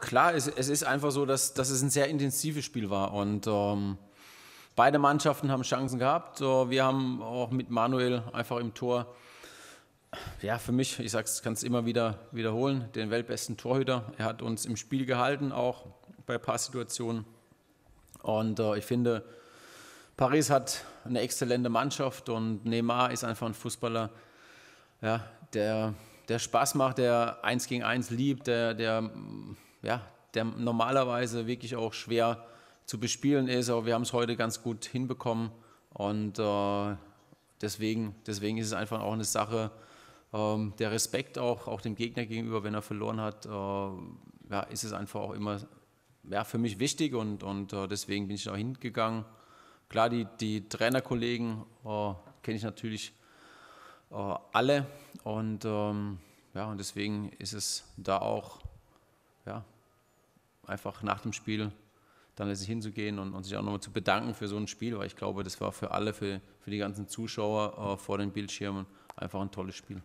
klar, es, es, ist einfach so, dass, dass es ein sehr intensives Spiel war und ähm, beide Mannschaften haben Chancen gehabt. Äh, wir haben auch mit Manuel einfach im Tor, ja, für mich, ich sag's, kann es immer wieder wiederholen, den weltbesten Torhüter. Er hat uns im Spiel gehalten, auch bei ein paar Situationen. Und äh, ich finde, Paris hat eine exzellente Mannschaft und Neymar ist einfach ein Fußballer, ja, der, der Spaß macht, der eins gegen eins liebt, der, der ja, der normalerweise wirklich auch schwer zu bespielen ist. Aber wir haben es heute ganz gut hinbekommen und äh, deswegen, deswegen ist es einfach auch eine Sache, ähm, der Respekt auch, auch dem Gegner gegenüber, wenn er verloren hat, äh, ja, ist es einfach auch immer ja, für mich wichtig und, und äh, deswegen bin ich da hingegangen. Klar, die, die Trainerkollegen äh, kenne ich natürlich äh, alle und ähm, ja, und deswegen ist es da auch ja, einfach nach dem Spiel dann letztlich hinzugehen und, und sich auch nochmal zu bedanken für so ein Spiel, weil ich glaube, das war für alle, für, für die ganzen Zuschauer äh, vor den Bildschirmen einfach ein tolles Spiel.